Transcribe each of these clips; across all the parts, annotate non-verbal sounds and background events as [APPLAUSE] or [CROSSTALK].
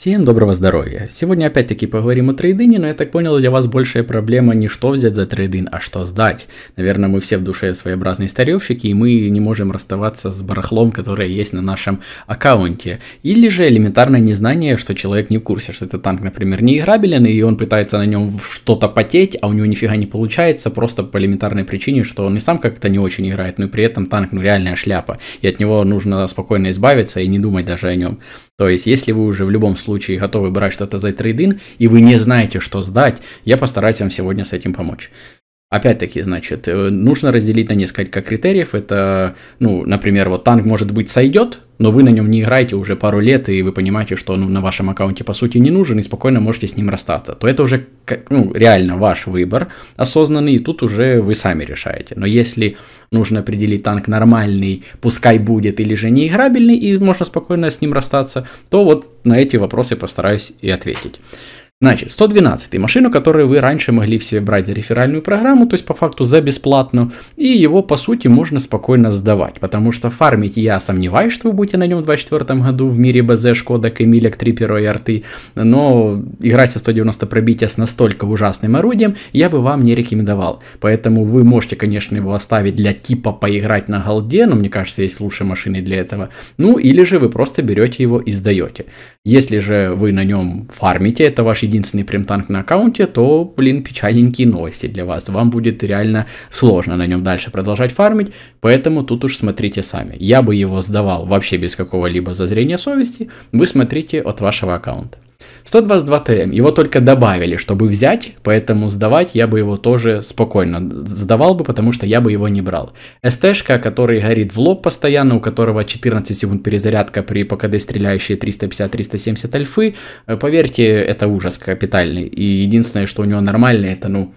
Всем доброго здоровья! Сегодня опять-таки поговорим о трейдине, но я так понял, для вас большая проблема не что взять за трейдин, а что сдать. Наверное, мы все в душе своеобразные старевщики, и мы не можем расставаться с барахлом, которое есть на нашем аккаунте. Или же элементарное незнание, что человек не в курсе, что этот танк, например, не играбелен, и он пытается на нем что-то потеть, а у него нифига не получается, просто по элементарной причине, что он и сам как-то не очень играет, но и при этом танк, ну реальная шляпа, и от него нужно спокойно избавиться и не думать даже о нем. То есть, если вы уже в любом случае готовы брать что-то за трейдинг и вы не знаете, что сдать, я постараюсь вам сегодня с этим помочь. Опять-таки, значит, э, нужно разделить на несколько критериев. Это, ну, например, вот танк, может быть, сойдет, но вы на нем не играете уже пару лет, и вы понимаете, что он на вашем аккаунте, по сути, не нужен, и спокойно можете с ним расстаться. То это уже, ну, реально ваш выбор осознанный, и тут уже вы сами решаете. Но если нужно определить танк нормальный, пускай будет, или же неиграбельный, и можно спокойно с ним расстаться, то вот на эти вопросы постараюсь и ответить. Значит, 112 машину, которую вы раньше могли себе брать за реферальную программу, то есть по факту за бесплатно, и его по сути можно спокойно сдавать, потому что фармить я сомневаюсь, что вы будете на нем в 24 году в мире БЗ, Шкода, Камилек, Триперо и Арты, но играть со 190 пробития с настолько ужасным орудием я бы вам не рекомендовал, поэтому вы можете, конечно, его оставить для типа поиграть на голде, но мне кажется, есть лучшие машины для этого, ну или же вы просто берете его и сдаете. Если же вы на нем фармите, это ваш единственный премтанк на аккаунте, то, блин, печальненькие новости для вас. Вам будет реально сложно на нем дальше продолжать фармить, поэтому тут уж смотрите сами. Я бы его сдавал вообще без какого-либо зазрения совести, вы смотрите от вашего аккаунта. 122 ТМ, его только добавили, чтобы взять, поэтому сдавать я бы его тоже спокойно сдавал бы, потому что я бы его не брал. СТшка, который горит в лоб постоянно, у которого 14 секунд перезарядка при ПКД стреляющие 350-370 альфы, э, поверьте, это ужас капитальный. И единственное, что у него нормальное, это ну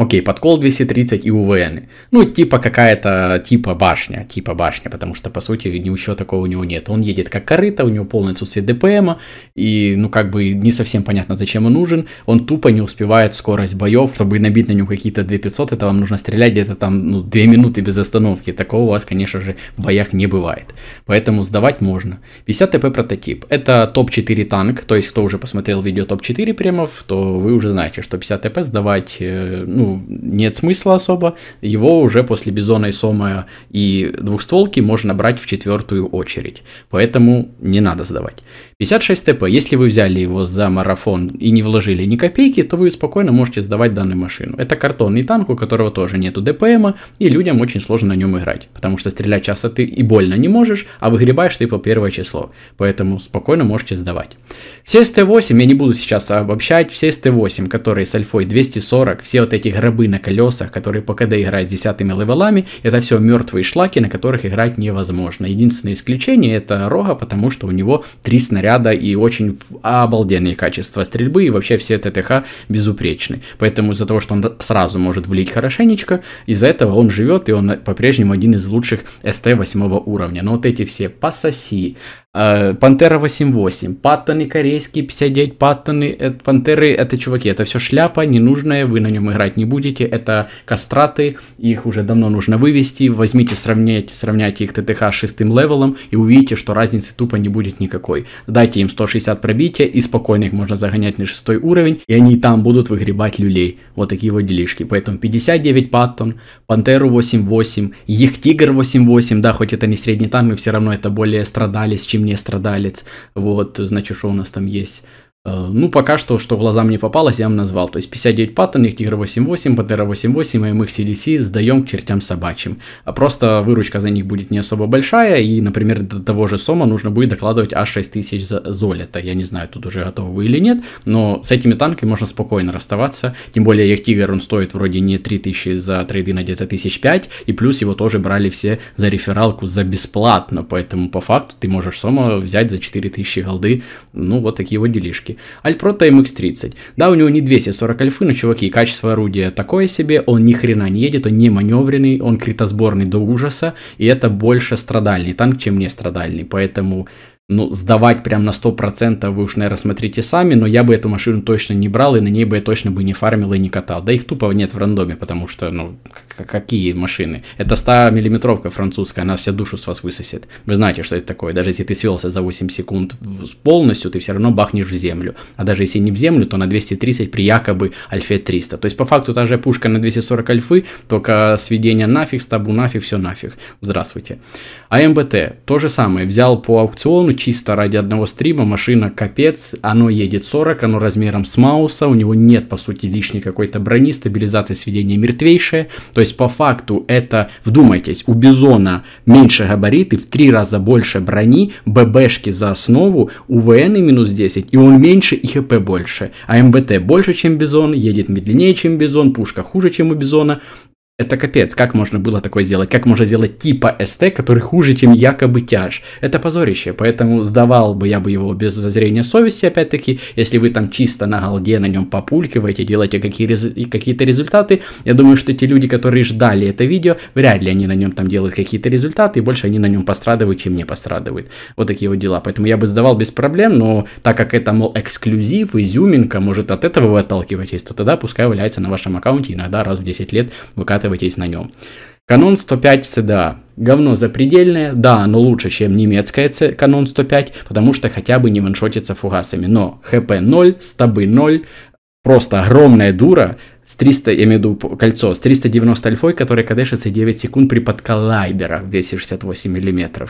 Окей, подкол 230 и УВН. Ну, типа какая-то, типа башня, типа башня, потому что, по сути, ничего такого у него нет. Он едет как корыто, у него полное отсутствие ДПМа, и, ну, как бы не совсем понятно, зачем он нужен. Он тупо не успевает скорость боев, чтобы набить на нем какие-то 2500, это вам нужно стрелять где-то там, ну, 2 минуты без остановки. Такого у вас, конечно же, в боях не бывает. Поэтому сдавать можно. 50 ТП прототип. Это топ-4 танк, то есть, кто уже посмотрел видео топ-4 премов, то вы уже знаете, что 50 ТП сдавать, э, ну, нет смысла особо. Его уже после Бизона и Сома и двухстволки можно брать в четвертую очередь. Поэтому не надо сдавать. 56 ТП, если вы взяли его за марафон и не вложили ни копейки, то вы спокойно можете сдавать данную машину. Это картонный танк, у которого тоже нету ДПМа, и людям очень сложно на нем играть, потому что стрелять часто ты и больно не можешь, а выгребаешь ты по первое число. Поэтому спокойно можете сдавать. Все СТ-8, я не буду сейчас обобщать, все СТ-8, которые с альфой 240, все вот эти гробы на колесах, которые по КД играют с десятыми левелами, это все мертвые шлаки, на которых играть невозможно. Единственное исключение это Рога, потому что у него три снаряда и очень обалденные качества стрельбы, и вообще все ТТХ безупречны. Поэтому из-за того, что он сразу может влить хорошенечко, из-за этого он живет, и он по-прежнему один из лучших СТ 8 уровня. Но вот эти все пососи, Э, Пантера 88, паттоны корейские 59, паттоны, э, пантеры это чуваки, это все шляпа ненужная, вы на нем играть не будете, это кастраты, их уже давно нужно вывести, возьмите, сравняйте, сравняйте их ТТХ с шестым левелом и увидите, что разницы тупо не будет никакой. Дайте им 160 пробития и спокойно их можно загонять на шестой уровень, и они там будут выгребать люлей. Вот такие вот делишки. Поэтому 59 паттон, пантеру 88, их тигр 88, да, хоть это не средний танк, мы все равно это более страдали, с чем не страдалец, вот, значит, что у нас там есть Э, ну, пока что, что глазам не попалось, я вам назвал. То есть 59 паттерных, Тигр 8.8, Пантера 8.8, и АМХ CDC сдаем к чертям собачьим. А просто выручка за них будет не особо большая, и, например, до того же Сома нужно будет докладывать аж 6000 за золота. Я не знаю, тут уже готовы вы или нет, но с этими танками можно спокойно расставаться. Тем более, их Тигр, он стоит вроде не 3000 за трейды на где-то 1005, и плюс его тоже брали все за рефералку за бесплатно, поэтому по факту ты можешь Сома взять за 4000 голды, ну, вот такие вот делишки. Альпрота MX-30. Да, у него не 240 альфы, но, чуваки, качество орудия такое себе, он ни хрена не едет, он не маневренный, он критосборный до ужаса, и это больше страдальный танк, чем не страдальный, поэтому ну, сдавать прям на 100% вы уж, наверное, смотрите сами, но я бы эту машину точно не брал, и на ней бы я точно бы не фармил и не катал. Да их тупо нет в рандоме, потому что, ну, какие машины? Это 100-миллиметровка французская, она вся душу с вас высосет. Вы знаете, что это такое. Даже если ты свелся за 8 секунд полностью, ты все равно бахнешь в землю. А даже если не в землю, то на 230 при якобы Альфе 300. То есть, по факту, та же пушка на 240 Альфы, только сведение нафиг, стабу нафиг, все нафиг. Здравствуйте. А МБТ, то же самое, взял по аукциону, чисто ради одного стрима, машина капец, оно едет 40, оно размером с Мауса, у него нет, по сути, лишней какой-то брони, стабилизация сведения мертвейшая, то есть по факту это, вдумайтесь, у Бизона меньше габариты, в три раза больше брони, ББшки за основу, у ВН минус 10, и он меньше, и ХП больше, а МБТ больше, чем Бизон, едет медленнее, чем Бизон, пушка хуже, чем у Бизона, это капец, как можно было такое сделать? Как можно сделать типа СТ, который хуже, чем якобы тяж? Это позорище, поэтому сдавал бы я бы его без зазрения совести, опять-таки, если вы там чисто на голде на нем популькиваете, делаете какие-то результаты, я думаю, что те люди, которые ждали это видео, вряд ли они на нем там делают какие-то результаты, и больше они на нем пострадывают, чем не пострадывают. Вот такие вот дела, поэтому я бы сдавал без проблем, но так как это, мол, эксклюзив, изюминка, может от этого вы отталкиваетесь, то тогда пускай валяется на вашем аккаунте иногда раз в 10 лет выкатывается зарабатывайтесь на нем. Canon 105 CDA. Говно запредельное, да, оно лучше, чем немецкая Canon 105, потому что хотя бы не ваншотится фугасами, но ХП 0, стабы 0, просто огромная дура, с 300, я имею в виду кольцо, с 390 альфой, которое кадешится 9 секунд при подколлайберах в 268 мм.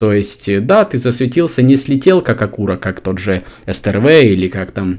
То есть, э, да, ты засветился, не слетел, как Акура, как тот же СТРВ или как там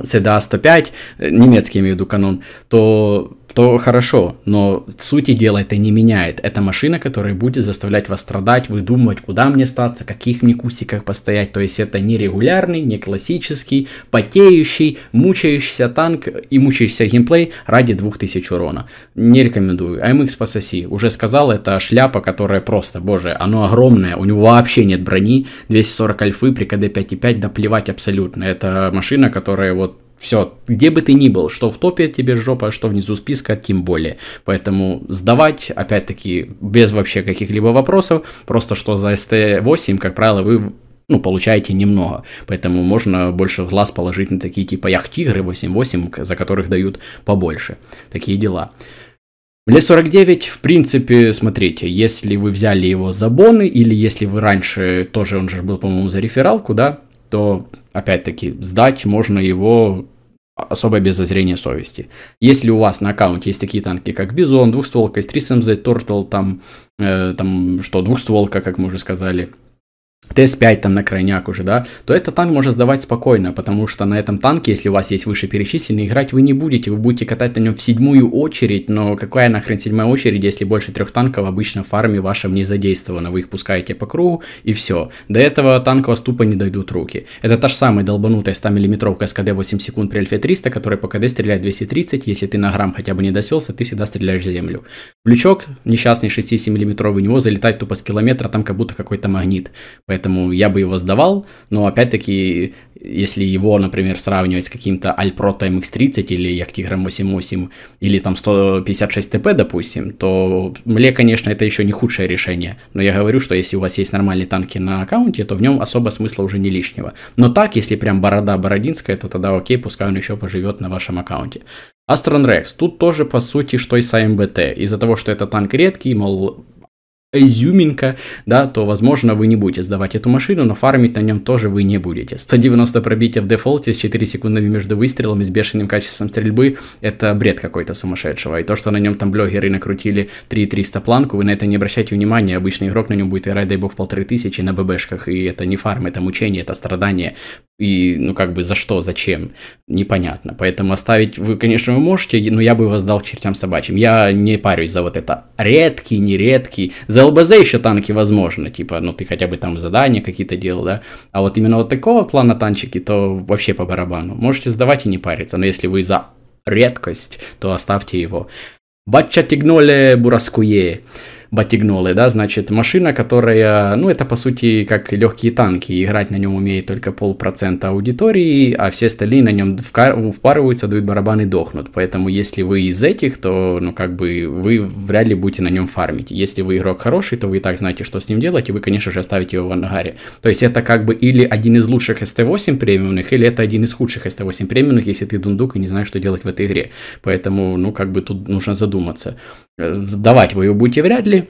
CDA-105, э, немецкий, я имею в виду, канон, то то хорошо, но сути дела это не меняет. Это машина, которая будет заставлять вас страдать, выдумывать, куда мне статься, каких мне кустиках постоять. То есть это не регулярный, не классический, потеющий, мучающийся танк и мучающийся геймплей ради 2000 урона. Не рекомендую. AMX по соси. Уже сказал, это шляпа, которая просто, боже, оно огромное, у него вообще нет брони, 240 альфы при КД 5.5, да плевать абсолютно. Это машина, которая вот все, где бы ты ни был, что в топе тебе жопа, что внизу списка, тем более. Поэтому сдавать, опять-таки, без вообще каких-либо вопросов, просто что за ST8, как правило, вы ну, получаете немного. Поэтому можно больше глаз положить на такие типа Яхтигры 8.8, за которых дают побольше. Такие дела. Ле-49, в принципе, смотрите, если вы взяли его за боны, или если вы раньше, тоже он же был, по-моему, за рефералку, да, то, опять-таки, сдать можно его особо без зазрения совести. Если у вас на аккаунте есть такие танки, как Бизон, двухстволка, есть 3 СМЗ, Тортл, там, э, там что, двухстволка, как мы уже сказали, ТС-5 там на крайняк уже, да, то этот танк можно сдавать спокойно, потому что на этом танке, если у вас есть вышеперечисленные, играть вы не будете, вы будете катать на нем в седьмую очередь, но какая нахрен седьмая очередь, если больше трех танков обычно в фарме вашем не задействовано, вы их пускаете по кругу и все. До этого танка вас тупо не дойдут руки. Это та же самая долбанутая 100 миллиметровка СКД 8 секунд при Альфе 300, которая по КД стреляет 230, если ты на грамм хотя бы не доселся, ты всегда стреляешь в землю. Лючок, несчастный 6 миллиметровый, у него залетает тупо с километра, там как будто какой-то магнит. Поэтому я бы его сдавал, но опять-таки, если его, например, сравнивать с каким-то Alprota MX30 или Яктигром 88 или там 156 ТП, допустим, то Мле, конечно, это еще не худшее решение. Но я говорю, что если у вас есть нормальные танки на аккаунте, то в нем особо смысла уже не лишнего. Но так, если прям борода бородинская, то тогда окей, пускай он еще поживет на вашем аккаунте. Астрон Рекс. Тут тоже, по сути, что и с АМБТ. Из-за того, что это танк редкий, мол, изюминка, да, то, возможно, вы не будете сдавать эту машину, но фармить на нем тоже вы не будете. 190 пробития в дефолте с 4 секундами между выстрелами, с бешеным качеством стрельбы, это бред какой-то сумасшедшего. И то, что на нем там блогеры накрутили 3300 планку, вы на это не обращайте внимания, обычный игрок на нем будет играть, дай бог, полторы тысячи на ББшках, и это не фарм, это мучение, это страдание. И, ну, как бы, за что, зачем, непонятно. Поэтому оставить вы, конечно, вы можете, но я бы его сдал к чертям собачьим. Я не парюсь за вот это редкий, нередкий, за за ЛБЗ еще танки возможно, типа, ну ты хотя бы там задания какие-то делал, да, а вот именно вот такого плана танчики, то вообще по барабану. Можете сдавать и не париться, но если вы за редкость, то оставьте его. Бача тигноле бураскуе батигнолы, да, значит, машина, которая, ну, это, по сути, как легкие танки, играть на нем умеет только полпроцента аудитории, а все остальные на нем впарываются, дают барабаны, дохнут, поэтому если вы из этих, то, ну, как бы, вы вряд ли будете на нем фармить. Если вы игрок хороший, то вы и так знаете, что с ним делать, и вы, конечно же, оставите его в ангаре. То есть это как бы или один из лучших ST8 премиумных, или это один из худших ST8 премиумных, если ты дундук и не знаешь, что делать в этой игре. Поэтому, ну, как бы тут нужно задуматься. Сдавать вы его будете вряд ли.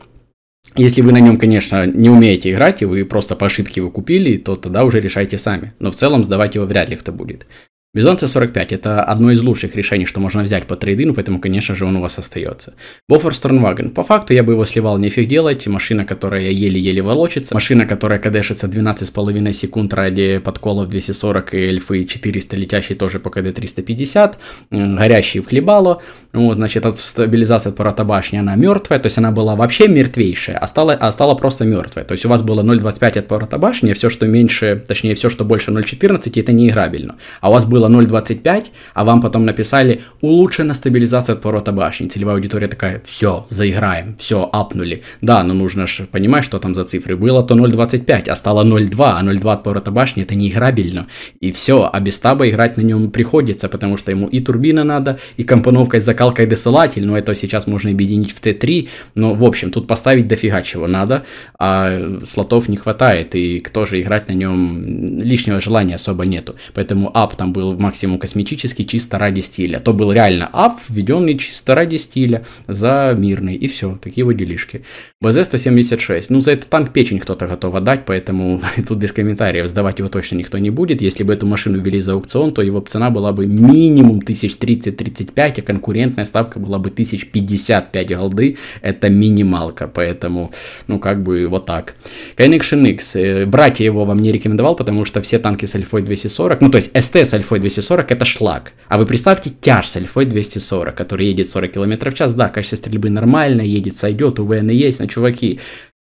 Если вы на нем, конечно, не умеете играть, и вы просто по ошибке его купили, то тогда уже решайте сами. Но в целом сдавать его вряд ли кто будет. Бизон C45 это одно из лучших решений, что можно взять по трейдину, поэтому, конечно же, он у вас остается. Бофор Сторнваген. По факту я бы его сливал, нефиг делать. Машина, которая еле-еле волочится. Машина, которая кадешится 12,5 секунд ради подколов 240 и эльфы 400, летящий тоже по КД 350. Горящий в хлебало. Ну, значит, от стабилизации от парата башни она мертвая, то есть она была вообще мертвейшая, а стала, а стала просто мертвая. То есть у вас было 0,25 от парата башни, все, что меньше, точнее, все, что больше 0,14, это неиграбельно. А у вас было было 0.25, а вам потом написали улучшена стабилизация от поворота башни. Целевая аудитория такая, все, заиграем, все, апнули. Да, но нужно же понимать, что там за цифры. Было то 0.25, а стало 0.2, а 0.2 от поворота башни это неиграбельно. И все, а без таба играть на нем приходится, потому что ему и турбина надо, и компоновка с закалкой десылатель, но это сейчас можно объединить в Т3, но в общем, тут поставить дофига чего надо, а слотов не хватает, и кто же играть на нем лишнего желания особо нету. Поэтому ап там был максимум косметический чисто ради стиля. То был реально ап, введенный чисто ради стиля, за мирный, и все, такие вот делишки. БЗ-176, ну за этот танк печень кто-то готов отдать, поэтому [LAUGHS] тут без комментариев, сдавать его точно никто не будет. Если бы эту машину ввели за аукцион, то его цена была бы минимум 1030-35, а конкурентная ставка была бы 1055 голды, это минималка, поэтому, ну как бы вот так. Connection X, э, братья его вам не рекомендовал, потому что все танки с альфой 240, ну то есть СТ с альфой 240 это шлак. А вы представьте тяж с альфой 240, который едет 40 км в час. Да, качество стрельбы нормально, едет, сойдет, УВН и есть, но чуваки,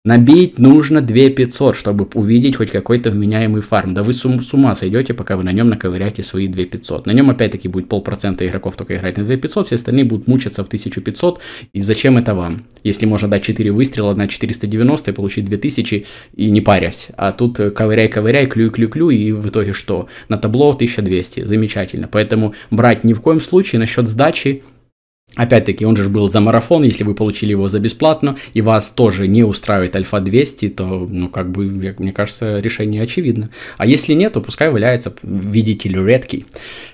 Набить нужно 2500, чтобы увидеть хоть какой-то вменяемый фарм. Да вы с, с ума сойдете, пока вы на нем наковыряете свои 2500. На нем опять-таки будет полпроцента игроков только играть на 2500, все остальные будут мучиться в 1500. И зачем это вам? Если можно дать 4 выстрела на 490 и получить 2000 и не парясь. А тут э, ковыряй-ковыряй, клюй-клюй-клюй и в итоге что? На табло 1200, замечательно. Поэтому брать ни в коем случае насчет сдачи Опять-таки, он же был за марафон, если вы получили его за бесплатно, и вас тоже не устраивает альфа-200, то, ну, как бы, мне кажется, решение очевидно. А если нет, то пускай валяется, видите ли, редкий.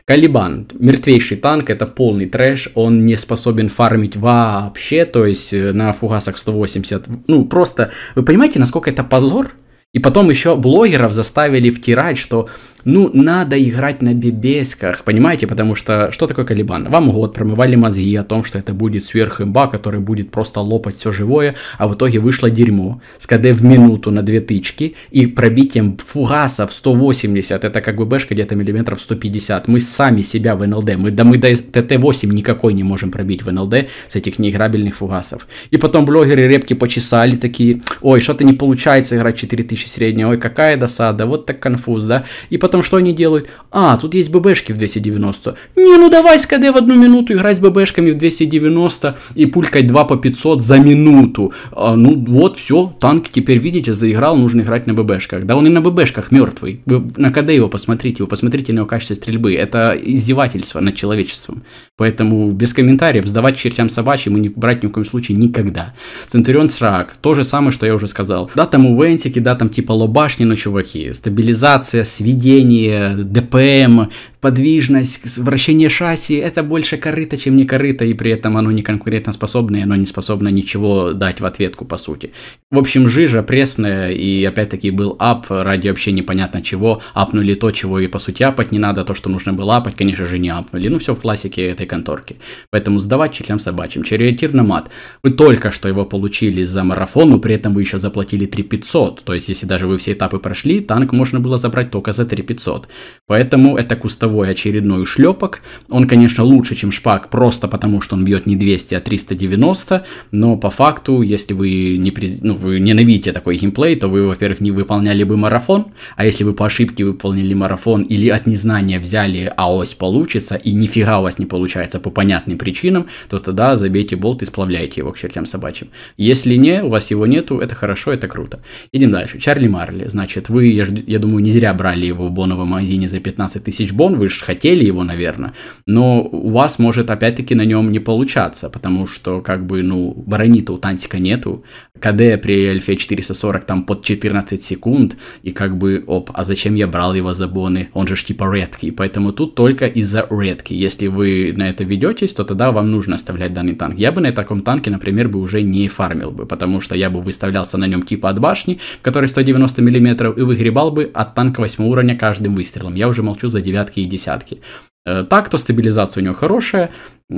Калибан. Мертвейший танк, это полный трэш, он не способен фармить вообще, то есть э, на фугасах 180. Ну, просто, вы понимаете, насколько это позор? И потом еще блогеров заставили втирать, что ну, надо играть на бибесках, понимаете? Потому что, что такое Калибан? Вам год промывали мозги о том, что это будет сверхимба, который будет просто лопать все живое, а в итоге вышло дерьмо с КД в минуту на две тычки и пробитием фугаса в 180, это как бы бэшка где-то миллиметров 150. Мы сами себя в НЛД, мы, да мы до ТТ-8 никакой не можем пробить в НЛД с этих неиграбельных фугасов. И потом блогеры репки почесали такие, ой, что-то не получается играть 4000 среднего, ой, какая досада, вот так конфуз, да? И потом потом что они делают? А, тут есть ББшки в 290. Не, ну давай с КД в одну минуту играть с ББшками в 290 и пулькать 2 по 500 за минуту. А, ну вот, все, танк теперь, видите, заиграл, нужно играть на ББшках. Да он и на ББшках мертвый. Вы на КД его посмотрите, вы посмотрите на его качество стрельбы. Это издевательство над человечеством. Поэтому без комментариев сдавать чертям собачьим и не брать ни в коем случае никогда. Центурион Срак, то же самое, что я уже сказал. Да, там увентики, да, там типа лобашни, но чуваки, стабилизация, сведение, вождение, ДПМ, подвижность, вращение шасси, это больше корыто, чем не корыто, и при этом оно не конкурентоспособное, оно не способно ничего дать в ответку, по сути. В общем, жижа пресная, и опять-таки был ап ради вообще непонятно чего, апнули то, чего и по сути апать не надо, то, что нужно было апать, конечно же, не апнули, ну все в классике этой конторки. Поэтому сдавать чехлям собачьим. Чариотир на мат. Вы только что его получили за марафон, но при этом вы еще заплатили 3500, то есть если даже вы все этапы прошли, танк можно было забрать только за 3500. 500. Поэтому это кустовой очередной шлепок. Он, конечно, лучше, чем шпак, просто потому, что он бьет не 200, а 390. Но по факту, если вы, не приз... ну, вы ненавидите такой геймплей, то вы, во-первых, не выполняли бы марафон. А если вы по ошибке выполнили марафон или от незнания взяли, а ось получится, и нифига у вас не получается по понятным причинам, то тогда забейте болт и сплавляйте его к чертям собачьим. Если не, у вас его нету, это хорошо, это круто. Идем дальше. Чарли Марли. Значит, вы, я, я думаю, не зря брали его в боновом магазине за 15 тысяч бон, вы же хотели его, наверное, но у вас может опять-таки на нем не получаться, потому что как бы, ну, брони то у Тантика нету, КД при Альфе 440 там под 14 секунд, и как бы, оп, а зачем я брал его за боны? Он же ж типа редкий, поэтому тут только из-за редки. Если вы на это ведетесь, то тогда вам нужно оставлять данный танк. Я бы на таком танке, например, бы уже не фармил бы, потому что я бы выставлялся на нем типа от башни, который 190 мм, и выгребал бы от танка 8 уровня каждым выстрелом. Я уже молчу за девятки и десятки. Э, так, то стабилизация у него хорошая,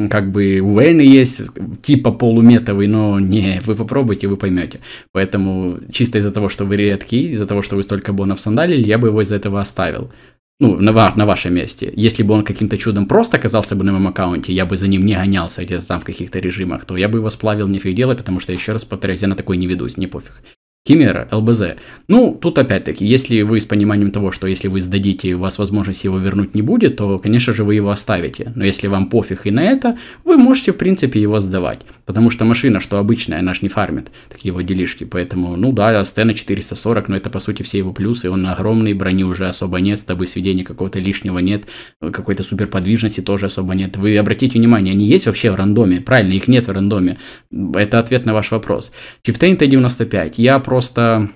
как бы увейны есть, типа полуметовый, но не, вы попробуйте, вы поймете. Поэтому чисто из-за того, что вы редки, из-за того, что вы столько бонов сандалили, я бы его из-за этого оставил. Ну, на, ва- на вашем месте. Если бы он каким-то чудом просто оказался бы на моем аккаунте, я бы за ним не гонялся где-то там в каких-то режимах, то я бы его сплавил, нифиг дело, потому что, еще раз повторяюсь, я на такой не ведусь, не пофиг. Химера, ЛБЗ. Ну, тут опять-таки, если вы с пониманием того, что если вы сдадите, у вас возможность его вернуть не будет, то, конечно же, вы его оставите. Но если вам пофиг и на это, вы можете, в принципе, его сдавать. Потому что машина, что обычная, она же не фармит такие его делишки. Поэтому, ну да, стена 440, но это, по сути, все его плюсы. Он огромный, брони уже особо нет, стабы сведения какого-то лишнего нет, какой-то суперподвижности тоже особо нет. Вы обратите внимание, они есть вообще в рандоме? Правильно, их нет в рандоме. Это ответ на ваш вопрос. Чифтейн Т-95. Я просто просто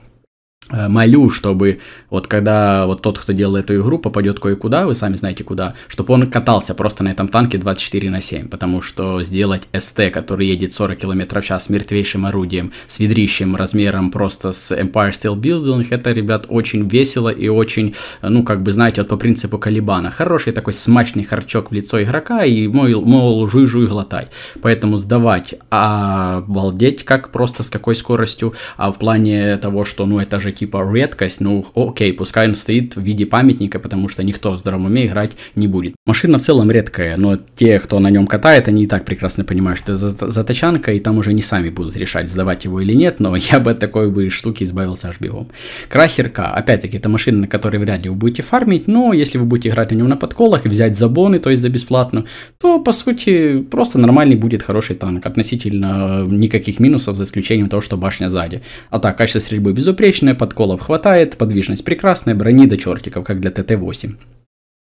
Э, молю, чтобы вот когда вот тот, кто делал эту игру, попадет кое-куда, вы сами знаете куда, чтобы он катался просто на этом танке 24 на 7, потому что сделать СТ, который едет 40 км в час с мертвейшим орудием, с ведрищем размером просто с Empire Steel Building, это, ребят, очень весело и очень, ну, как бы, знаете, вот по принципу Калибана. Хороший такой смачный харчок в лицо игрока и, мол, мол жуй-жуй глотай. Поэтому сдавать, а обалдеть, как просто, с какой скоростью, а в плане того, что, ну, это же типа редкость, ну окей, пускай он стоит в виде памятника, потому что никто в здравом уме играть не будет. Машина в целом редкая, но те, кто на нем катает, они и так прекрасно понимают, что это заточанка, и там уже не сами будут решать, сдавать его или нет, но [LAUGHS] я бы от такой бы штуки избавился аж бегом. Красерка, опять-таки, это машина, на которой вряд ли вы будете фармить, но если вы будете играть на нем на подколах и взять боны, то есть за бесплатно, то по сути просто нормальный будет хороший танк, относительно никаких минусов, за исключением того, что башня сзади. А так, качество стрельбы безупречное, подколов хватает, подвижность прекрасная, брони до чертиков, как для ТТ-8.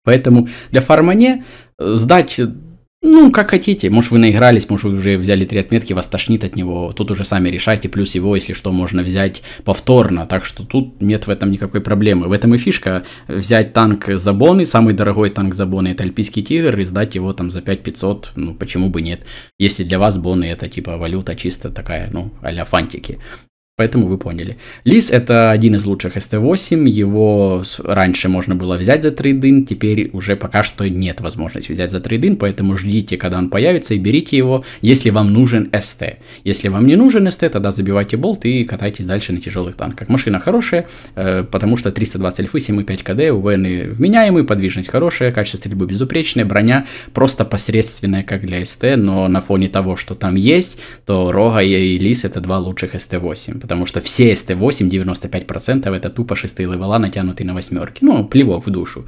Поэтому для фармане э, сдать э, ну, как хотите. Может, вы наигрались, может, вы уже взяли три отметки, вас тошнит от него. Тут уже сами решайте. Плюс его, если что, можно взять повторно. Так что тут нет в этом никакой проблемы. В этом и фишка. Взять танк Забоны, самый дорогой танк Забоны, это Альпийский Тигр, и сдать его там за 5500. Ну, почему бы нет? Если для вас Боны это типа валюта чисто такая, ну, а фантики. Поэтому вы поняли. Лис это один из лучших ST8, его раньше можно было взять за трейдин, теперь уже пока что нет возможности взять за трейдин, поэтому ждите, когда он появится и берите его, если вам нужен ST. Если вам не нужен ST, тогда забивайте болт и катайтесь дальше на тяжелых танках. Машина хорошая, э, потому что 320 альфы, 7,5 КД, УВНы вменяемые, подвижность хорошая, качество стрельбы безупречное, броня просто посредственная, как для ST, но на фоне того, что там есть, то Рога и Лис это два лучших ST8 потому что все СТ-8, 95% это тупо шестые левела, натянутые на восьмерки. Ну, плевок в душу.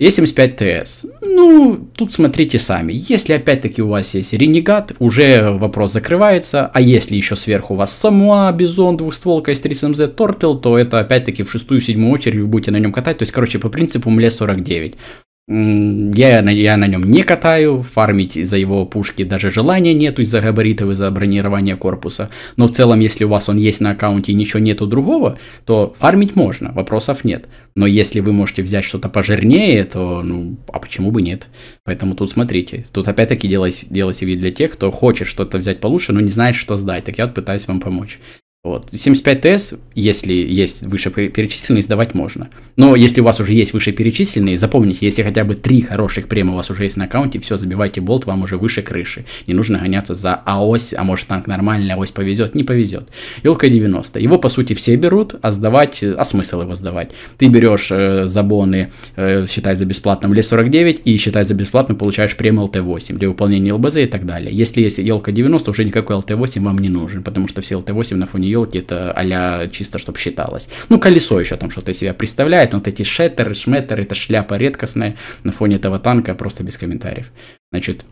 Е75 ТС. Ну, тут смотрите сами. Если опять-таки у вас есть Ренегат, уже вопрос закрывается. А если еще сверху у вас Самуа, Бизон, двухстволка из 3СМЗ, эм Тортел, то это опять-таки в шестую-седьмую очередь вы будете на нем катать. То есть, короче, по принципу МЛЕ-49. Я, я на нем не катаю, фармить за его пушки даже желания нету из-за габаритов, из-за бронирования корпуса. Но в целом, если у вас он есть на аккаунте и ничего нету другого, то фармить можно, вопросов нет. Но если вы можете взять что-то пожирнее, то ну, а почему бы нет? Поэтому тут смотрите. Тут опять-таки дело, дело себе для тех, кто хочет что-то взять получше, но не знает, что сдать. Так я вот пытаюсь вам помочь. Вот. 75ТС, если есть вышеперечисленные, сдавать можно. Но если у вас уже есть вышеперечисленные, запомните, если хотя бы три хороших према у вас уже есть на аккаунте, все, забивайте болт, вам уже выше крыши. Не нужно гоняться за АОСь, а может танк нормальный, АОСь повезет, не повезет. Елка 90. Его, по сути, все берут, а сдавать, э, а смысл его сдавать? Ты берешь э, забоны, э, считай за бесплатным Ле-49 и считай за бесплатным получаешь прем ЛТ-8 для выполнения ЛБЗ и так далее. Если есть елка 90, уже никакой ЛТ-8 вам не нужен, потому что все ЛТ-8 на фоне елки это а чисто, чтобы считалось. Ну, колесо еще там что-то из себя представляет, но вот эти шеттеры, шметтеры, это шляпа редкостная, на фоне этого танка просто без комментариев. Значит,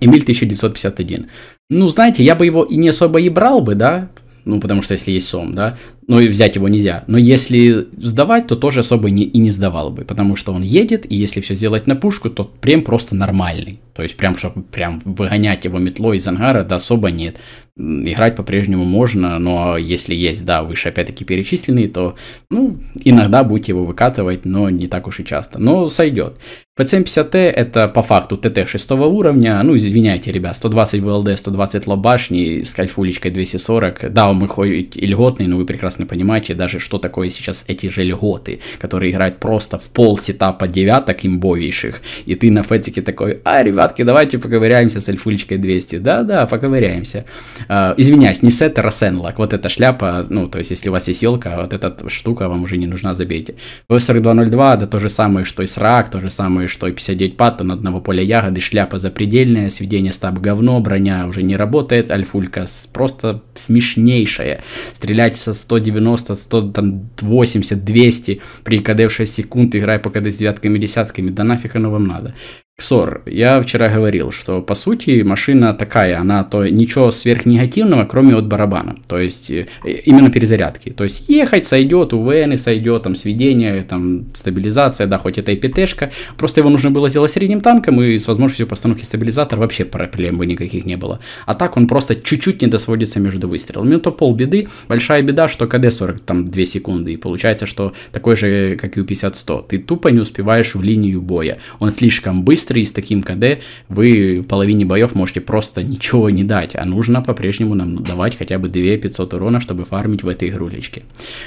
Эмиль 1951. Ну, знаете, я бы его и не особо и брал бы, да, ну, потому что если есть сом, да, ну, и взять его нельзя. Но если сдавать, то тоже особо не, и не сдавал бы, потому что он едет, и если все сделать на пушку, то прем просто нормальный. То есть прям, чтобы прям выгонять его метлой из ангара, да, особо нет играть по-прежнему можно, но если есть, да, выше опять-таки перечисленные, то, ну, иногда будете его выкатывать, но не так уж и часто, но сойдет. pcm 50 т это по факту ТТ 6 уровня, ну, извиняйте, ребят, 120 ВЛД, 120 лоб с кальфулечкой 240, да, он хоть и льготный, но вы прекрасно понимаете даже, что такое сейчас эти же льготы, которые играют просто в пол сетапа девяток имбовейших, и ты на фетике такой, а, ребятки, давайте поковыряемся с альфулечкой 200, да-да, поковыряемся. Э, извиняюсь, не сеттер, а сенлак, вот эта шляпа, ну, то есть, если у вас есть елка, вот эта штука вам уже не нужна, забейте. В4202, да то же самое, что и срак, то же самое, что и 59 паттон, одного поля ягоды, шляпа запредельная, сведение стаб говно, броня уже не работает, альфулька просто смешнейшая, стрелять со 190, 100, там, 80, 200 при КД в 6 секунд, играя по КД с девятками, десятками, да нафиг оно вам надо. Ксор, я вчера говорил, что по сути машина такая, она то ничего сверхнегативного, кроме от барабана, то есть э, именно перезарядки. То есть ехать сойдет, УВН сойдет, там сведение, там стабилизация, да, хоть это и ПТшка, просто его нужно было сделать средним танком и с возможностью постановки стабилизатора вообще проблем бы никаких не было. А так он просто чуть-чуть не досводится между выстрелами, ну то полбеды, большая беда, что КД 40 там 2 секунды, и получается, что такой же, как и у 50-100, ты тупо не успеваешь в линию боя, он слишком быстро быстрый, и с таким КД вы в половине боев можете просто ничего не дать, а нужно по-прежнему нам давать хотя бы 2500 урона, чтобы фармить в этой игрулечке.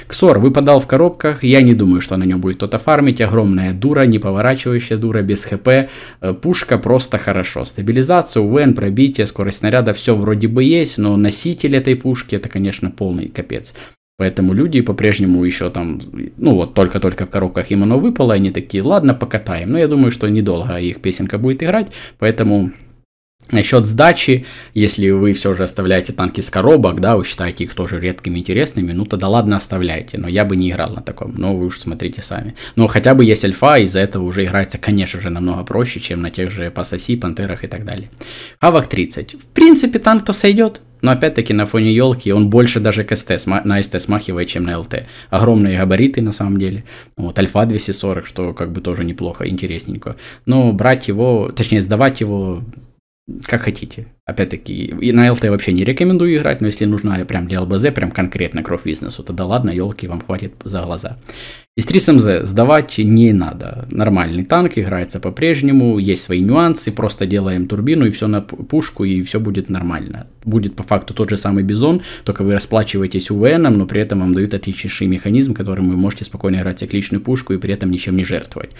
Ксор выпадал в коробках, я не думаю, что на нем будет кто-то фармить, огромная дура, не поворачивающая дура, без хп, э, пушка просто хорошо, стабилизация, УВН, пробитие, скорость снаряда, все вроде бы есть, но носитель этой пушки это, конечно, полный капец. Поэтому люди по-прежнему еще там, ну вот только-только в коробках им оно выпало, они такие, ладно, покатаем. Но я думаю, что недолго их песенка будет играть, поэтому Насчет сдачи, если вы все же оставляете танки с коробок, да, вы считаете их тоже редкими интересными, ну тогда ладно, оставляйте, но я бы не играл на таком, но вы уж смотрите сами. Но хотя бы есть альфа, из-за этого уже играется, конечно же, намного проще, чем на тех же Пассаси, Пантерах и так далее. Авак 30. В принципе, танк-то сойдет, но опять-таки на фоне елки он больше даже к СТ, на СТ смахивает, чем на ЛТ. Огромные габариты на самом деле. Вот Альфа 240, что как бы тоже неплохо, интересненько. Но брать его, точнее сдавать его как хотите. Опять-таки, и на ЛТ вообще не рекомендую играть, но если нужна прям для ЛБЗ, прям конкретно кровь бизнесу, тогда ладно, елки вам хватит за глаза. Из 3СМЗ эм сдавать не надо. Нормальный танк играется по-прежнему, есть свои нюансы, просто делаем турбину и все на пушку, и все будет нормально. Будет по факту тот же самый Бизон, только вы расплачиваетесь УВНом, но при этом вам дают отличнейший механизм, которым вы можете спокойно играть цикличную пушку и при этом ничем не жертвовать.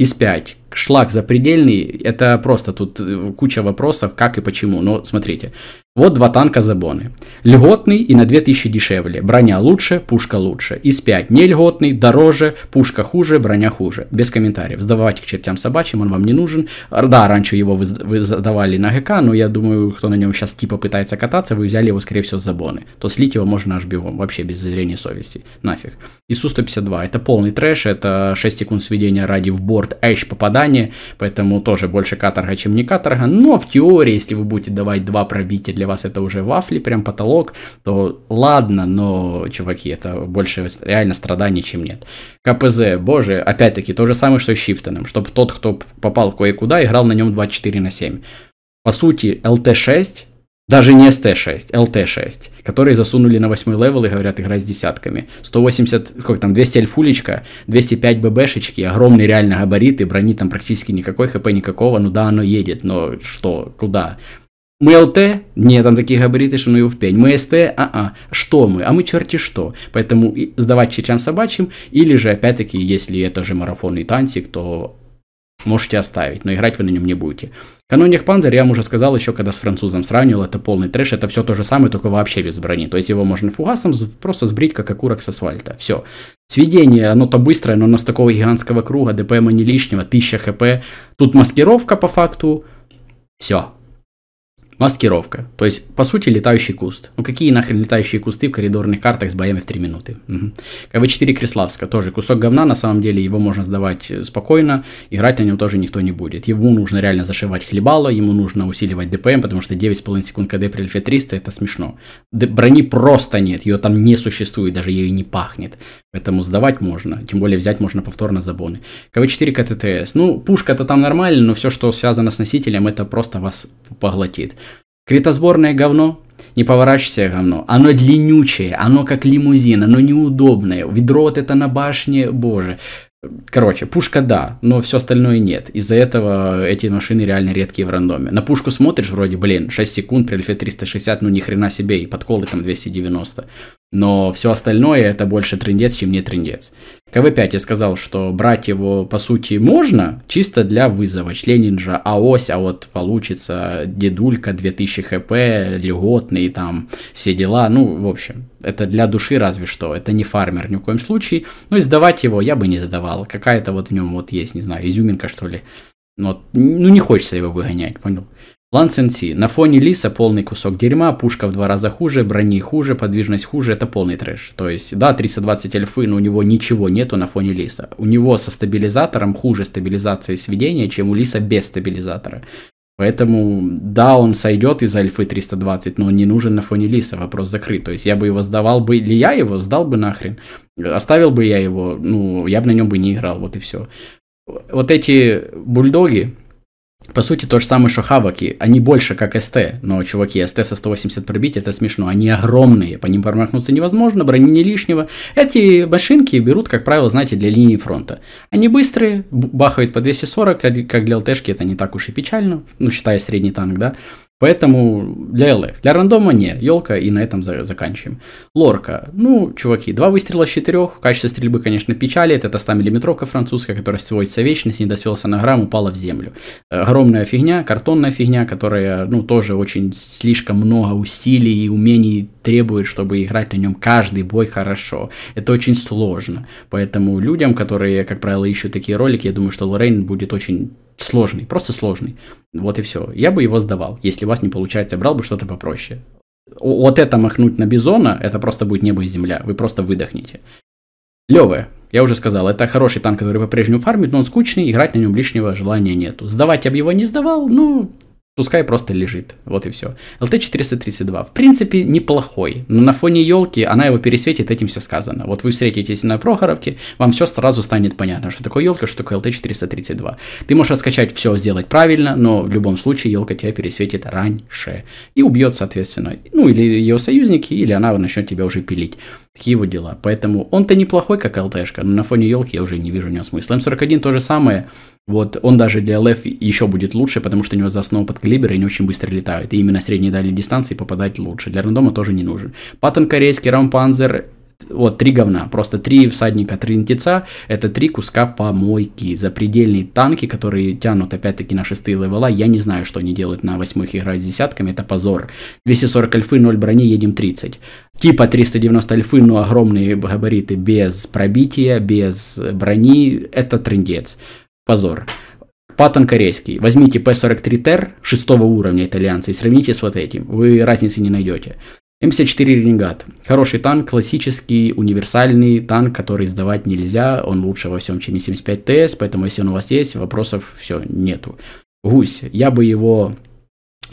Из 5. Шлак запредельный, это просто тут э, куча вопросов, как и почему, но вот, смотрите. Вот два танка Забоны. Льготный и на 2000 дешевле. Броня лучше, пушка лучше. Из 5 не льготный, дороже, пушка хуже, броня хуже. Без комментариев. Сдавайте к чертям собачьим, он вам не нужен. Да, раньше его вы, вы задавали на ГК, но я думаю, кто на нем сейчас типа пытается кататься, вы взяли его, скорее всего, с Зебоны. То слить его можно аж бегом, вообще без зрения совести. Нафиг. ИСУ-152. Это полный трэш, это 6 секунд сведения ради в борт, эш попадание, поэтому тоже больше каторга, чем не каторга. Но в теории, если вы будете давать два пробития, для вас это уже вафли, прям потолок, то ладно, но, чуваки, это больше реально страданий, чем нет. КПЗ, боже, опять-таки, то же самое, что и с Shift'ом, чтобы тот, кто попал кое-куда, играл на нем 24 на 7. По сути, ЛТ 6 даже не СТ 6 ЛТ 6 которые засунули на 8 левел и говорят, играй с десятками. 180, как там, 200 эльфулечка, 205 ББшечки, огромные реально габариты, брони там практически никакой, ХП никакого, ну да, оно едет, но что, куда? Мы ЛТ? Нет, там такие габариты, что ну его в пень. Мы СТ? А-а. Что мы? А мы черти что. Поэтому сдавать чечам собачьим, или же, опять-таки, если это же марафонный танцик, то можете оставить, но играть вы на нем не будете. Каноник Панзер, я вам уже сказал, еще когда с французом сравнивал, это полный трэш, это все то же самое, только вообще без брони. То есть его можно фугасом просто сбрить, как окурок с асфальта. Все. Сведение, оно-то быстрое, но у нас такого гигантского круга, ДПМа не лишнего, 1000 хп. Тут маскировка по факту. Все. Маскировка. То есть, по сути, летающий куст. Ну какие нахрен летающие кусты в коридорных картах с боями в 3 минуты? Угу. КВ-4 Креславска. Тоже кусок говна, на самом деле, его можно сдавать э, спокойно. Играть на нем тоже никто не будет. Ему нужно реально зашивать хлебало, ему нужно усиливать ДПМ, потому что 9,5 секунд КД при Альфе 300 это смешно. Д брони просто нет, ее там не существует, даже ей не пахнет. Поэтому сдавать можно, тем более взять можно повторно забоны. КВ-4 КТТС. Ну, пушка-то там нормально, но все, что связано с носителем, это просто вас поглотит. Критосборное говно, не поворачивайся говно, оно длиннючее, оно как лимузин, оно неудобное, ведро вот это на башне, боже. Короче, пушка да, но все остальное нет. Из-за этого эти машины реально редкие в рандоме. На пушку смотришь вроде, блин, 6 секунд, прилифет 360, ну ни хрена себе, и подколы там 290. Но все остальное это больше трендец, чем не трендец. КВ-5 я сказал, что брать его по сути можно, чисто для вызова. членинжа а ось а вот получится дедулька 2000 хп, льготный там, все дела. Ну, в общем, это для души разве что. Это не фармер ни в коем случае. Ну и сдавать его я бы не задавал. Какая-то вот в нем вот есть, не знаю, изюминка что ли. Вот, ну не хочется его выгонять, понял? План Сенси. На фоне Лиса полный кусок дерьма, пушка в два раза хуже, брони хуже, подвижность хуже, это полный трэш. То есть, да, 320 эльфы, но у него ничего нету на фоне Лиса. У него со стабилизатором хуже стабилизация и сведения, чем у Лиса без стабилизатора. Поэтому, да, он сойдет из альфы 320, но он не нужен на фоне Лиса, вопрос закрыт. То есть я бы его сдавал бы, или я его сдал бы нахрен, оставил бы я его, ну, я бы на нем бы не играл, вот и все. Вот эти бульдоги, по сути, то же самое, что хаваки. Они больше, как СТ. Но, чуваки, СТ со 180 пробить, это смешно. Они огромные, по ним промахнуться невозможно, брони не лишнего. Эти машинки берут, как правило, знаете, для линии фронта. Они быстрые, бахают по 240, как для ЛТшки это не так уж и печально, ну, считая средний танк, да. Поэтому для ЛФ. Для рандома не. Елка и на этом за заканчиваем. Лорка. Ну, чуваки, два выстрела с четырех. Качество стрельбы, конечно, печалит. Это 100 миллиметровка французская, которая сводится вечность, не досвелся на грамм, упала в землю. Э, огромная фигня, картонная фигня, которая, ну, тоже очень слишком много усилий и умений требует, чтобы играть на нем каждый бой хорошо. Это очень сложно. Поэтому людям, которые, как правило, ищут такие ролики, я думаю, что Лорейн будет очень сложный, просто сложный. Вот и все. Я бы его сдавал. Если у вас не получается, брал бы что-то попроще. Вот это махнуть на бизона, это просто будет небо и земля. Вы просто выдохните. Левое. Я уже сказал, это хороший танк, который по-прежнему фармит, но он скучный, играть на нем лишнего желания нету. Сдавать я бы его не сдавал, ну, Пускай просто лежит, вот и все. LT432, в принципе, неплохой, но на фоне елки она его пересветит, этим все сказано. Вот вы встретитесь на Прохоровке, вам все сразу станет понятно, что такое елка, что такое LT432. Ты можешь раскачать все, сделать правильно, но в любом случае елка тебя пересветит раньше и убьет, соответственно. Ну, или ее союзники, или она начнет тебя уже пилить. Такие вот дела. Поэтому он-то неплохой, как ЛТшка, но на фоне елки я уже не вижу у него смысла. М41 то же самое, вот он даже для ЛФ еще будет лучше, потому что у него за основу под калибр и не очень быстро летают. И именно средние дальние дистанции попадать лучше. Для рандома тоже не нужен. Паттон корейский, рампанзер, вот три говна, просто три всадника, три интица, это три куска помойки, запредельные танки, которые тянут опять-таки на шестые левела, я не знаю, что они делают на восьмых играть с десятками, это позор. 240 альфы, 0 брони, едем 30. Типа 390 альфы, но огромные габариты без пробития, без брони, это трендец. Позор. Паттон корейский. Возьмите P43TR 6 уровня итальянца и сравните с вот этим. Вы разницы не найдете. М54 Ренегат. Хороший танк, классический, универсальный танк, который сдавать нельзя. Он лучше во всем, чем и 75 ТС, поэтому если он у вас есть, вопросов все нету. Гусь. Я бы его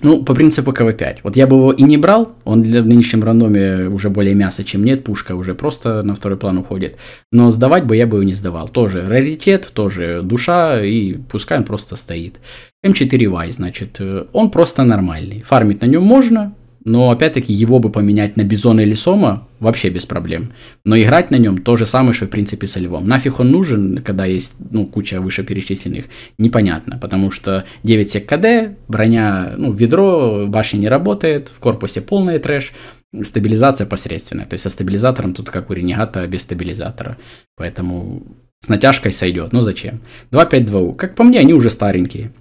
ну, по принципу КВ-5. Вот я бы его и не брал, он для, в нынешнем рандоме уже более мясо, чем нет, пушка уже просто на второй план уходит. Но сдавать бы я бы его не сдавал. Тоже раритет, тоже душа, и пускай он просто стоит. М4Y, значит, э, он просто нормальный. Фармить на нем можно, но опять-таки его бы поменять на Бизона или Сома вообще без проблем. Но играть на нем то же самое, что в принципе со Львом. Нафиг он нужен, когда есть ну, куча вышеперечисленных, непонятно, потому что 9 сек КД, броня, ну, ведро, башня не работает, в корпусе полный трэш, стабилизация посредственная. То есть со стабилизатором тут как у Ренегата без стабилизатора. Поэтому с натяжкой сойдет, ну зачем? 2-5-2У. Как по мне, они уже старенькие.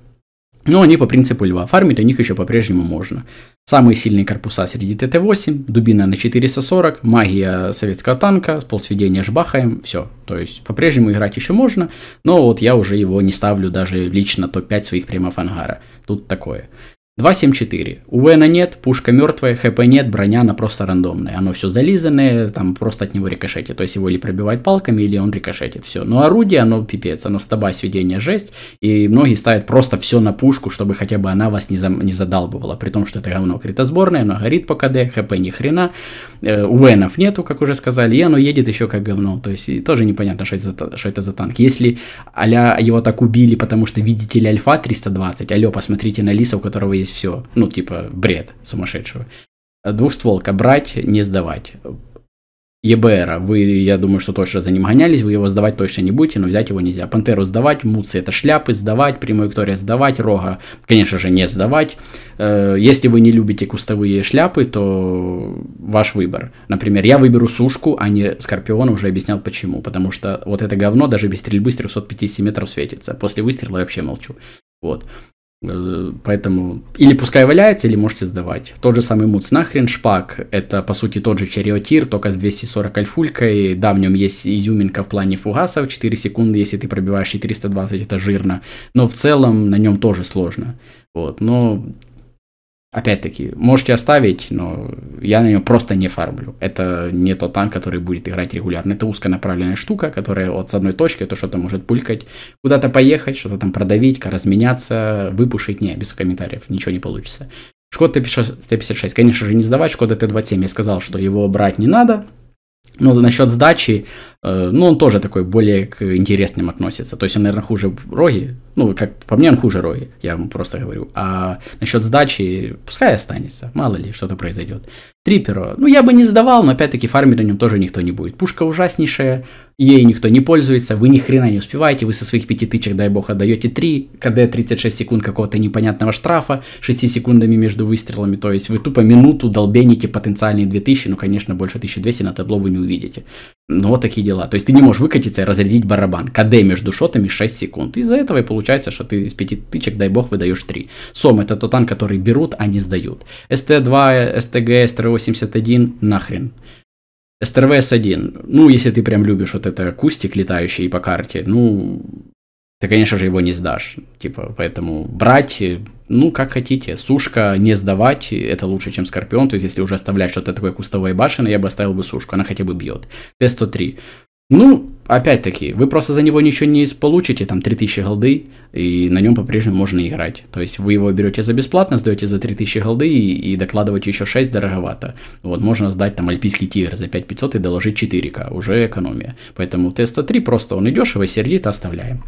Но они по принципу льва. Фармить у них еще по-прежнему можно. Самые сильные корпуса среди ТТ-8, дубина на 440, магия советского танка, полсведения жбахаем, все. То есть по-прежнему играть еще можно, но вот я уже его не ставлю даже лично топ-5 своих примов ангара. Тут такое. 2.7.4. Увена нет, пушка мертвая, хп нет, броня она просто рандомная. Оно все зализанное, там просто от него рикошетит. То есть его или пробивать палками, или он рикошетит. Все. Но орудие, оно пипец, оно стаба сведения жесть. И многие ставят просто все на пушку, чтобы хотя бы она вас не, за, не задалбывала. При том, что это говно критосборное, оно горит по КД, хп ни хрена. Э, увенов нету, как уже сказали, и оно едет еще как говно. То есть тоже непонятно, что это за, что это за танк. Если а его так убили, потому что видите ли альфа 320, алло, посмотрите на лиса, у которого есть здесь все. Ну, типа, бред сумасшедшего. Двухстволка брать, не сдавать. ЕБР, вы, я думаю, что точно за ним гонялись, вы его сдавать точно не будете, но взять его нельзя. Пантеру сдавать, Муцы это шляпы сдавать, прямой Прямоектория сдавать, Рога, конечно же, не сдавать. Э, если вы не любите кустовые шляпы, то ваш выбор. Например, я выберу сушку, а не Скорпион, уже объяснял почему. Потому что вот это говно даже без стрельбы с 350 метров светится. После выстрела я вообще молчу. Вот. Э, поэтому или пускай валяется, или можете сдавать. Тот же самый мутс нахрен шпак. Это по сути тот же чариотир, только с 240 альфулькой. Да, в нем есть изюминка в плане фугасов. 4 секунды, если ты пробиваешь 420, это жирно. Но в целом на нем тоже сложно. Вот. Но Опять-таки, можете оставить, но я на него просто не фармлю. Это не тот танк, который будет играть регулярно. Это узконаправленная штука, которая вот с одной точки, то что-то может пулькать, куда-то поехать, что-то там продавить, разменяться, выпушить. Не, без комментариев, ничего не получится. Шкода Т-56, конечно же, не сдавать. Шкода Т-27, я сказал, что его брать не надо. Но ну, насчет сдачи, э, ну, он тоже такой более к интересным относится. То есть он, наверное, хуже Роги. Ну, как по мне, он хуже Роги, я вам просто говорю. А насчет сдачи, пускай останется, мало ли, что-то произойдет. Триперо, ну, я бы не сдавал, но опять-таки фармить на нем тоже никто не будет. Пушка ужаснейшая, ей никто не пользуется, вы ни хрена не успеваете, вы со своих пяти тычек, дай бог, отдаете 3, КД 36 секунд какого-то непонятного штрафа, 6 секундами между выстрелами, то есть вы тупо минуту долбените потенциальные 2000, ну, конечно, больше 1200 на табло вы не увидите. ну вот такие дела. То есть ты не можешь выкатиться и разрядить барабан. КД между шотами 6 секунд. Из-за этого и получается, что ты из 5 тычек, дай бог, выдаешь 3. СОМ это тот танк, который берут, а не сдают. СТ-2, СТГ, СТ-81 нахрен. СТРВС 1 ну, если ты прям любишь вот это кустик летающий по карте, ну, ты, конечно же, его не сдашь. Типа, поэтому брать, ну, как хотите. Сушка не сдавать, это лучше, чем Скорпион. То есть, если уже оставлять что-то такое кустовое башенное, я бы оставил бы сушку, она хотя бы бьет. Т-103. Ну, опять-таки, вы просто за него ничего не получите, там 3000 голды, и на нем по-прежнему можно играть. То есть вы его берете за бесплатно, сдаете за 3000 голды и, и докладываете еще 6 дороговато. Вот, можно сдать там альпийский тигр за 5500 и доложить 4к, уже экономия. Поэтому Т-103 просто он и дешево, и оставляем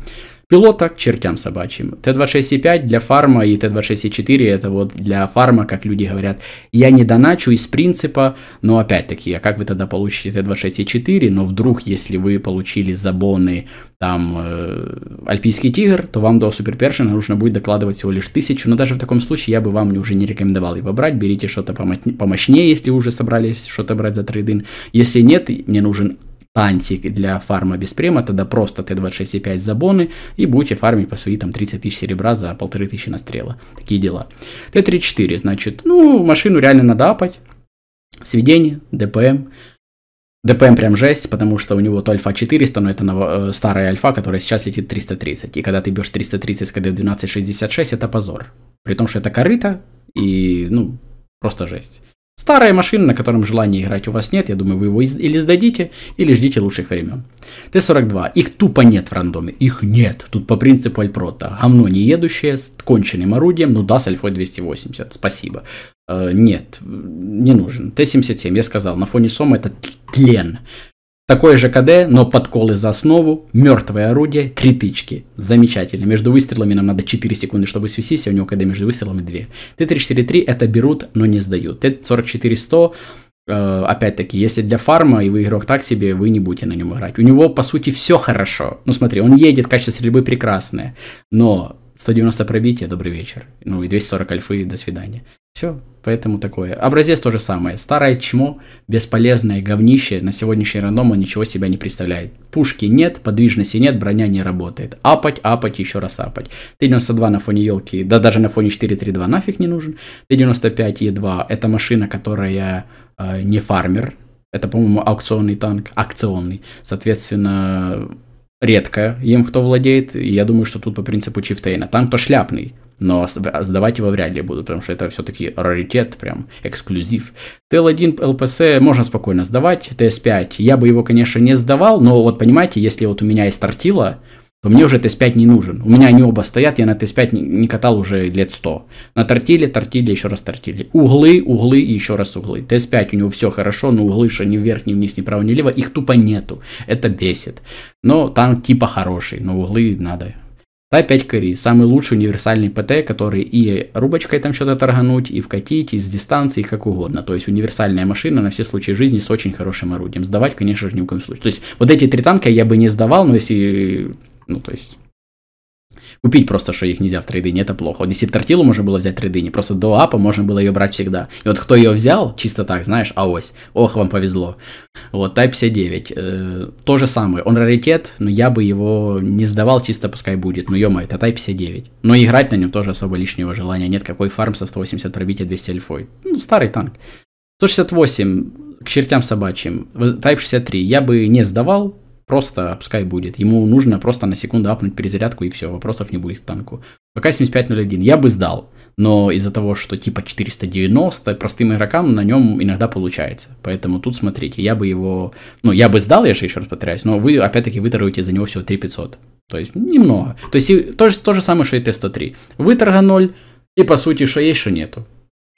пилота к чертям собачьим. Т-26-5 для фарма и Т-26-4 это вот для фарма, как люди говорят, я не доначу из принципа, но опять-таки, а как вы тогда получите Т-26-4, но вдруг, если вы получили забоны, там, э, Альпийский тигр, то вам до суперпершина нужно будет докладывать всего лишь тысячу, но даже в таком случае я бы вам уже не рекомендовал его брать, берите что-то помощнее, если уже собрались что-то брать за трейдинг, если нет, мне нужен анти для фарма без према, тогда просто т 26 5 за боны и будете фармить по свои там 30 тысяч серебра за 1500 настрела. Такие дела. Т34, значит, ну, машину реально надо апать. Сведение, ДПМ, ДПМ прям жесть, потому что у него то альфа 400, но это нова, э, старая альфа, которая сейчас летит 330. И когда ты бьешь 330 с КД 1266, это позор. При том, что это корыто и, ну, просто жесть. Старая машина, на котором желания играть у вас нет, я думаю, вы его или сдадите, или ждите лучших времен. Т-42. Их тупо нет в рандоме. Их нет. Тут по принципу Альпрота. Гамно не едущее, с конченным орудием, ну да, с Альфой 280. Спасибо. Э, нет, не нужен. Т-77, я сказал, на фоне Сома это тлен. Такое же КД, но подколы за основу, мертвое орудие, три Замечательно. Между выстрелами нам надо 4 секунды, чтобы свестись, а у него КД между выстрелами 2. Т-343 это берут, но не сдают. Т-44-100 э, опять-таки, если для фарма и вы игрок так себе, вы не будете на нем играть. У него, по сути, все хорошо. Ну, смотри, он едет, качество стрельбы прекрасное, но 190 пробития, добрый вечер. Ну и 240 альфы, до свидания. Все, поэтому такое. Образец то же самое. Старое чмо, бесполезное говнище, на сегодняшний рандом он ничего себя не представляет. Пушки нет, подвижности нет, броня не работает. Апать, апать, еще раз апать. Т-92 на фоне елки, да даже на фоне 432 нафиг не нужен. Т-95Е2 это машина, которая э, не фармер. Это, по-моему, аукционный танк. Акционный. Соответственно, редко им кто владеет. Я думаю, что тут по принципу Чифтейна. Танк-то шляпный но сдавать его вряд ли будут, потому что это все-таки раритет, прям эксклюзив. TL1 LPC можно спокойно сдавать, TS5 я бы его, конечно, не сдавал, но вот понимаете, если вот у меня есть тортила, то мне уже TS5 не нужен. У меня они оба стоят, я на TS5 не, катал уже лет 100. На тортиле, тортиле, еще раз тортиле. Углы, углы и еще раз углы. TS5 у него все хорошо, но углы что ни вверх, ни вниз, ни право, ни лево. Их тупо нету. Это бесит. Но танк типа хороший, но углы надо Т5 Кэри, самый лучший универсальный ПТ, который и рубочкой там что-то торгануть, и вкатить, и с дистанции, как угодно. То есть универсальная машина на все случаи жизни с очень хорошим орудием. Сдавать, конечно же, ни в коем случае. То есть вот эти три танка я бы не сдавал, но если, ну, ну то есть Купить просто, что их нельзя в трейдине, это плохо. Вот если бы тортилу можно было взять в трейдине, просто до апа можно было ее брать всегда. И вот кто ее взял, чисто так, знаешь, аось ох, вам повезло. Вот, Type C9, э, то же самое, он раритет, но я бы его не сдавал, чисто пускай будет. Ну, ё это Type C9. Но играть на нем тоже особо лишнего желания нет, какой фарм со 180 пробития 200 альфой. Ну, старый танк. 168 к чертям собачьим. Type 63 я бы не сдавал, Просто пускай будет. Ему нужно просто на секунду апнуть перезарядку и все, вопросов не будет к танку. ПК 7501 я бы сдал, но из-за того, что типа 490, простым игрокам на нем иногда получается. Поэтому тут смотрите, я бы его... Ну, я бы сдал, я же еще раз повторяюсь, но вы опять-таки выторгуете за него всего 3500. То есть ну, немного. То есть то же, то же самое, что и Т-103. Выторга 0, и по сути, что есть, что нету.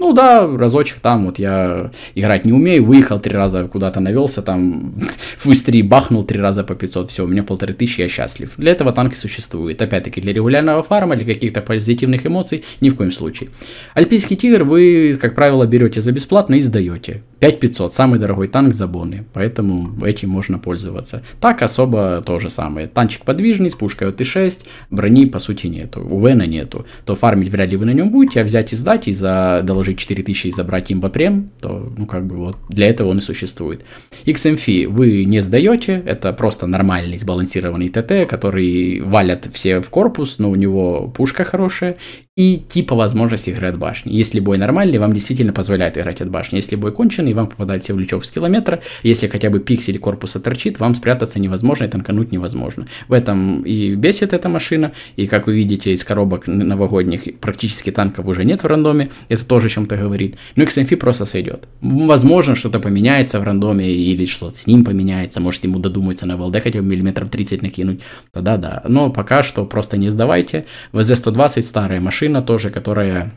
Ну да, разочек там, вот я играть не умею, выехал три раза куда-то навелся, там [LAUGHS] в истрии бахнул три раза по 500, все, у меня полторы тысячи, я счастлив. Для этого танки существуют. Опять-таки, для регулярного фарма, для каких-то позитивных эмоций, ни в коем случае. Альпийский тигр вы, как правило, берете за бесплатно и сдаете. 5500, самый дорогой танк за боны поэтому этим можно пользоваться. Так особо то же самое. Танчик подвижный, с пушкой от и 6 брони по сути нету, Увена нету. То фармить вряд ли вы на нем будете, а взять и сдать, и за, доложить 4000 и забрать имбопрем, то ну как бы вот для этого он и существует. XMF эм вы не сдаете, это просто нормальный сбалансированный ТТ, который валят все в корпус, но у него пушка хорошая, и типа возможность игры от башни. Если бой нормальный, вам действительно позволяет играть от башни. Если бой конченый, вам попадает все в лючок с километра. Если хотя бы пиксель корпуса торчит, вам спрятаться невозможно и танкануть невозможно. В этом и бесит эта машина. И как вы видите, из коробок новогодних практически танков уже нет в рандоме. Это тоже о чем-то говорит. Но ну XMF просто сойдет. Возможно, что-то поменяется в рандоме или что-то с ним поменяется. Может, ему додумается на ВЛД хотя бы миллиметров 30 накинуть. Тогда да. Но пока что просто не сдавайте. ВЗ-120 старая машина машина тоже, которая,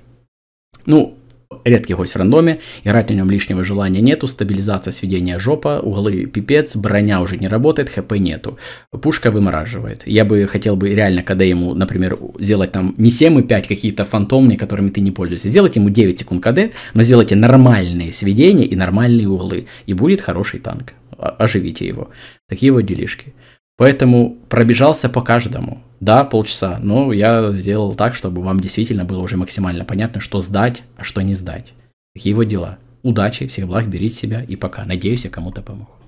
ну, редкий гость в рандоме, играть на нем лишнего желания нету, стабилизация сведения жопа, углы пипец, броня уже не работает, хп нету, пушка вымораживает. Я бы хотел бы реально, когда ему, например, сделать там не 7 и 5 какие-то фантомные, которыми ты не пользуешься, сделать ему 9 секунд КД, но сделайте нормальные сведения и нормальные углы, и будет хороший танк. Оживите его. Такие вот делишки. Поэтому пробежался по каждому. Да, полчаса, но я сделал так, чтобы вам действительно было уже максимально понятно, что сдать, а что не сдать. Такие вот дела. Удачи, всех благ, берите себя и пока. Надеюсь, я кому-то помог.